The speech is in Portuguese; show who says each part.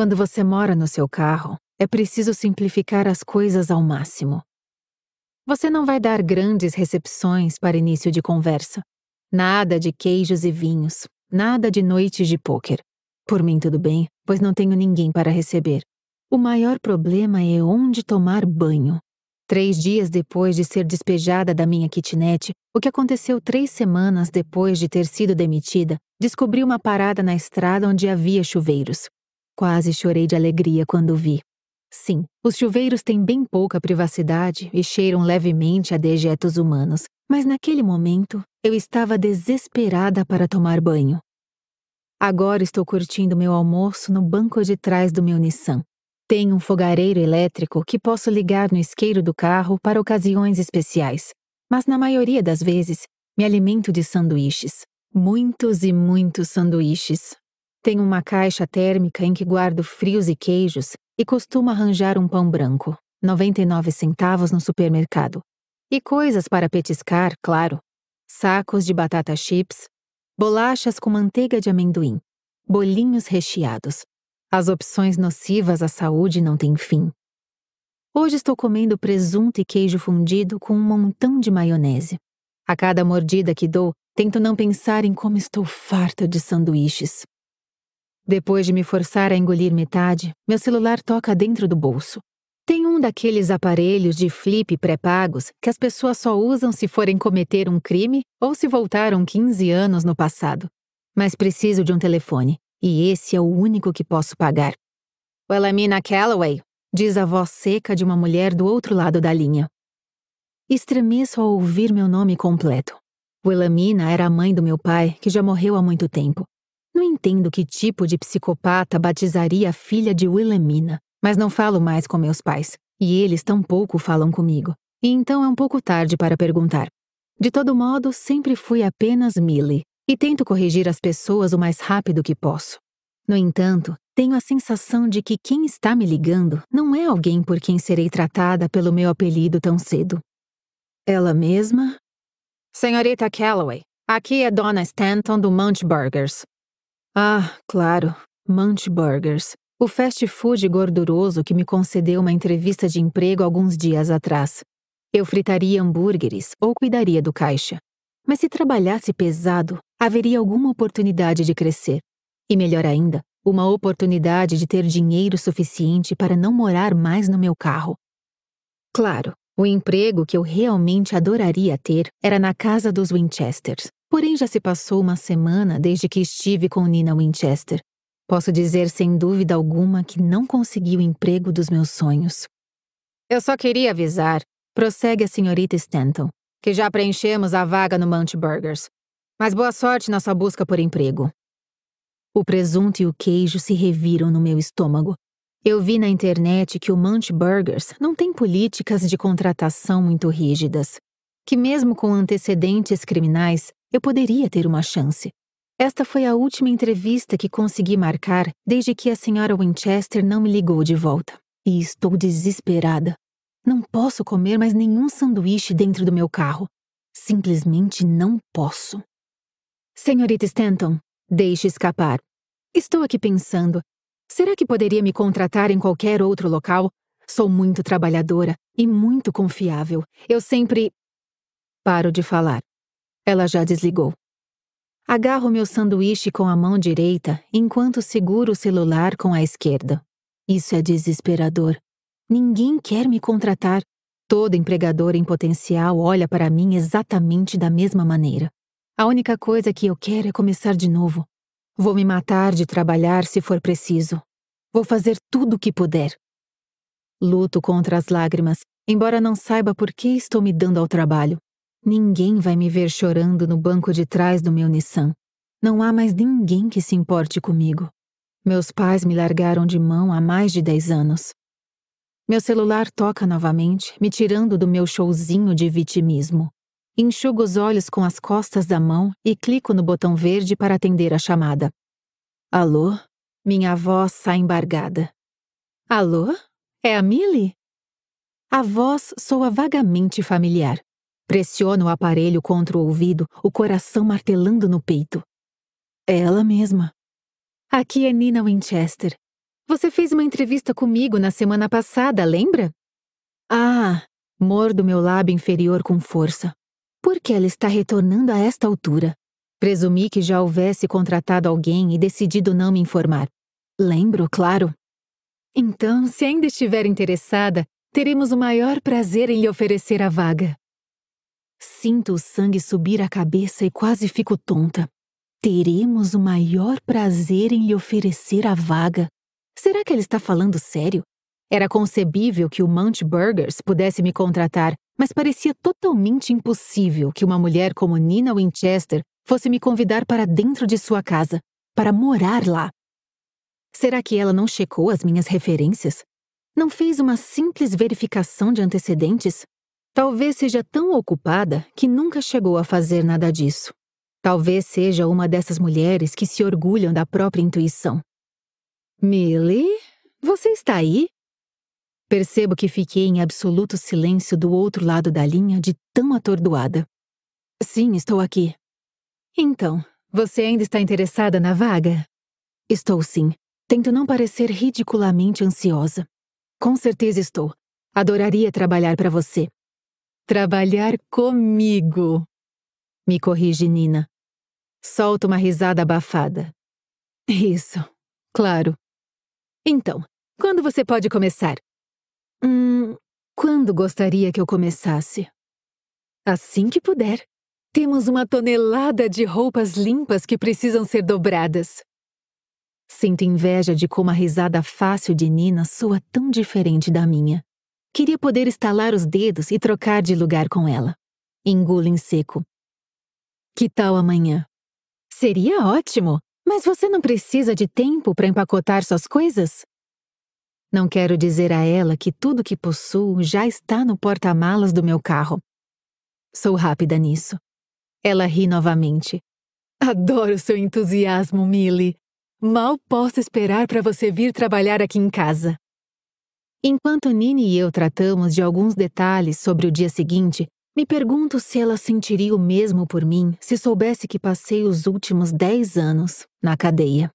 Speaker 1: Quando você mora no seu carro, é preciso simplificar as coisas ao máximo. Você não vai dar grandes recepções para início de conversa. Nada de queijos e vinhos, nada de noites de pôquer. Por mim, tudo bem, pois não tenho ninguém para receber. O maior problema é onde tomar banho. Três dias depois de ser despejada da minha kitnet, o que aconteceu três semanas depois de ter sido demitida, descobri uma parada na estrada onde havia chuveiros. Quase chorei de alegria quando vi. Sim, os chuveiros têm bem pouca privacidade e cheiram levemente a dejetos humanos, mas naquele momento eu estava desesperada para tomar banho. Agora estou curtindo meu almoço no banco de trás do meu Nissan. Tenho um fogareiro elétrico que posso ligar no isqueiro do carro para ocasiões especiais, mas na maioria das vezes me alimento de sanduíches. Muitos e muitos sanduíches, tenho uma caixa térmica em que guardo frios e queijos e costumo arranjar um pão branco, 99 centavos no supermercado. E coisas para petiscar, claro. Sacos de batata chips, bolachas com manteiga de amendoim, bolinhos recheados. As opções nocivas à saúde não têm fim. Hoje estou comendo presunto e queijo fundido com um montão de maionese. A cada mordida que dou, tento não pensar em como estou farta de sanduíches. Depois de me forçar a engolir metade, meu celular toca dentro do bolso. Tem um daqueles aparelhos de flip pré-pagos que as pessoas só usam se forem cometer um crime ou se voltaram 15 anos no passado. Mas preciso de um telefone, e esse é o único que posso pagar. Wilhelmina Calloway, diz a voz seca de uma mulher do outro lado da linha. Estremeço ao ouvir meu nome completo. Wilhelmina era a mãe do meu pai, que já morreu há muito tempo. Não entendo que tipo de psicopata batizaria a filha de Wilhelmina, mas não falo mais com meus pais, e eles tampouco falam comigo. E então é um pouco tarde para perguntar. De todo modo, sempre fui apenas Millie, e tento corrigir as pessoas o mais rápido que posso. No entanto, tenho a sensação de que quem está me ligando não é alguém por quem serei tratada pelo meu apelido tão cedo. Ela mesma? Senhorita Calloway, aqui é Dona Stanton do Munch Burgers. Ah, claro, Munch Burgers, o fast food gorduroso que me concedeu uma entrevista de emprego alguns dias atrás. Eu fritaria hambúrgueres ou cuidaria do caixa. Mas se trabalhasse pesado, haveria alguma oportunidade de crescer. E melhor ainda, uma oportunidade de ter dinheiro suficiente para não morar mais no meu carro. Claro, o emprego que eu realmente adoraria ter era na casa dos Winchesters, Porém, já se passou uma semana desde que estive com Nina Winchester. Posso dizer sem dúvida alguma que não consegui o emprego dos meus sonhos. Eu só queria avisar, prossegue a senhorita Stanton, que já preenchemos a vaga no Munch Burgers. Mas boa sorte na sua busca por emprego. O presunto e o queijo se reviram no meu estômago. Eu vi na internet que o Munch Burgers não tem políticas de contratação muito rígidas, que mesmo com antecedentes criminais, eu poderia ter uma chance. Esta foi a última entrevista que consegui marcar desde que a senhora Winchester não me ligou de volta. E estou desesperada. Não posso comer mais nenhum sanduíche dentro do meu carro. Simplesmente não posso. Senhorita Stanton, deixe escapar. Estou aqui pensando. Será que poderia me contratar em qualquer outro local? Sou muito trabalhadora e muito confiável. Eu sempre. Paro de falar. Ela já desligou. Agarro meu sanduíche com a mão direita enquanto seguro o celular com a esquerda. Isso é desesperador. Ninguém quer me contratar. Todo empregador em potencial olha para mim exatamente da mesma maneira. A única coisa que eu quero é começar de novo. Vou me matar de trabalhar se for preciso. Vou fazer tudo o que puder. Luto contra as lágrimas, embora não saiba por que estou me dando ao trabalho. Ninguém vai me ver chorando no banco de trás do meu Nissan. Não há mais ninguém que se importe comigo. Meus pais me largaram de mão há mais de 10 anos. Meu celular toca novamente, me tirando do meu showzinho de vitimismo. Enxugo os olhos com as costas da mão e clico no botão verde para atender a chamada. Alô? Minha voz sai embargada. Alô? É a Millie? A voz soa vagamente familiar. Pressiona o aparelho contra o ouvido, o coração martelando no peito. É ela mesma. Aqui é Nina Winchester. Você fez uma entrevista comigo na semana passada, lembra? Ah, mordo meu lábio inferior com força. Por que ela está retornando a esta altura? Presumi que já houvesse contratado alguém e decidido não me informar. Lembro, claro. Então, se ainda estiver interessada, teremos o maior prazer em lhe oferecer a vaga. Sinto o sangue subir à cabeça e quase fico tonta. Teremos o maior prazer em lhe oferecer a vaga. Será que ele está falando sério? Era concebível que o Mount Burgers pudesse me contratar, mas parecia totalmente impossível que uma mulher como Nina Winchester fosse me convidar para dentro de sua casa, para morar lá. Será que ela não checou as minhas referências? Não fez uma simples verificação de antecedentes? Talvez seja tão ocupada que nunca chegou a fazer nada disso. Talvez seja uma dessas mulheres que se orgulham da própria intuição. Millie, você está aí? Percebo que fiquei em absoluto silêncio do outro lado da linha de tão atordoada. Sim, estou aqui. Então, você ainda está interessada na vaga? Estou sim. Tento não parecer ridiculamente ansiosa. Com certeza estou. Adoraria trabalhar para você. Trabalhar comigo, me corrige Nina. Solta uma risada abafada. Isso, claro. Então, quando você pode começar? Hum, quando gostaria que eu começasse? Assim que puder. Temos uma tonelada de roupas limpas que precisam ser dobradas. Sinto inveja de como a risada fácil de Nina soa tão diferente da minha. Queria poder estalar os dedos e trocar de lugar com ela. Engulo em seco. Que tal amanhã? Seria ótimo, mas você não precisa de tempo para empacotar suas coisas? Não quero dizer a ela que tudo que possuo já está no porta-malas do meu carro. Sou rápida nisso. Ela ri novamente. Adoro seu entusiasmo, Millie. Mal posso esperar para você vir trabalhar aqui em casa. Enquanto Nini e eu tratamos de alguns detalhes sobre o dia seguinte, me pergunto se ela sentiria o mesmo por mim se soubesse que passei os últimos 10 anos na cadeia.